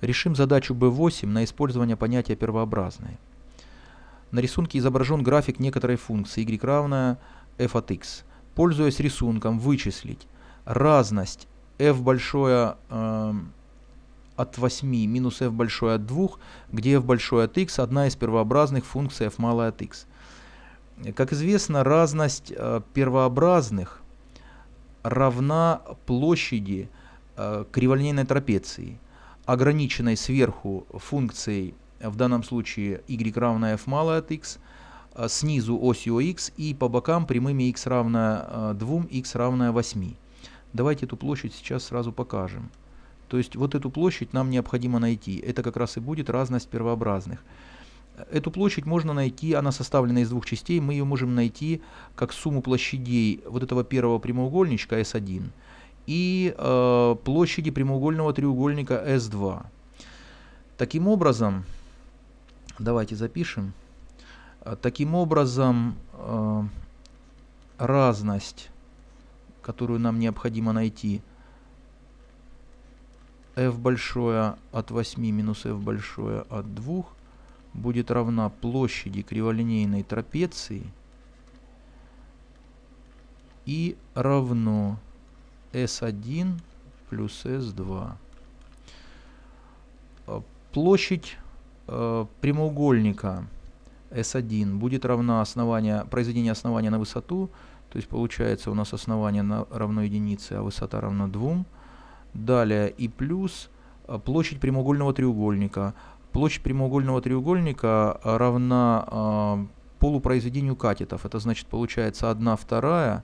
Решим задачу B8 на использование понятия первообразные. На рисунке изображен график некоторой функции y равная f от x. Пользуясь рисунком, вычислить разность f большое э, от 8 минус f большое от 2, где f большое от x одна из первообразных функций f малое от x. Как известно, разность э, первообразных равна площади э, криволинейной трапеции – ограниченной сверху функцией, в данном случае y равно f мало от x, а снизу осью x и по бокам прямыми x равно 2, э, x равно 8. Давайте эту площадь сейчас сразу покажем. То есть вот эту площадь нам необходимо найти. Это как раз и будет разность первообразных. Эту площадь можно найти, она составлена из двух частей, мы ее можем найти как сумму площадей вот этого первого прямоугольничка S1 и э, площади прямоугольного треугольника S2. Таким образом, давайте запишем, э, таким образом э, разность, которую нам необходимо найти, f большое от 8 минус f большое от 2 будет равна площади криволинейной трапеции и равно S1 плюс S2. Э, площадь э, прямоугольника S1 будет равна основания, произведение основания на высоту, то есть получается у нас основание на, равно единице, а высота равна 2. Далее и плюс э, площадь прямоугольного треугольника. Площадь прямоугольного треугольника равна э, полупроизведению катетов. Это значит получается 1 вторая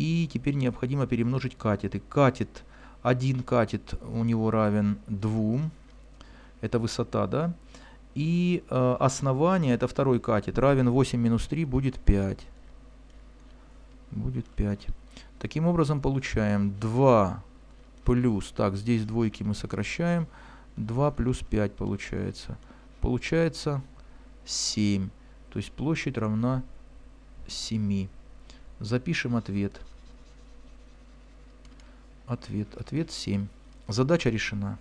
и теперь необходимо перемножить катеты. Катет, один катет у него равен двум, Это высота, да? И э, основание, это второй катет, равен 8 минус 3, будет 5. Будет 5. Таким образом получаем 2 плюс, так, здесь двойки мы сокращаем, 2 плюс 5 получается. Получается 7. То есть площадь равна 7. Запишем ответ. Ответ. Ответ 7. Задача решена.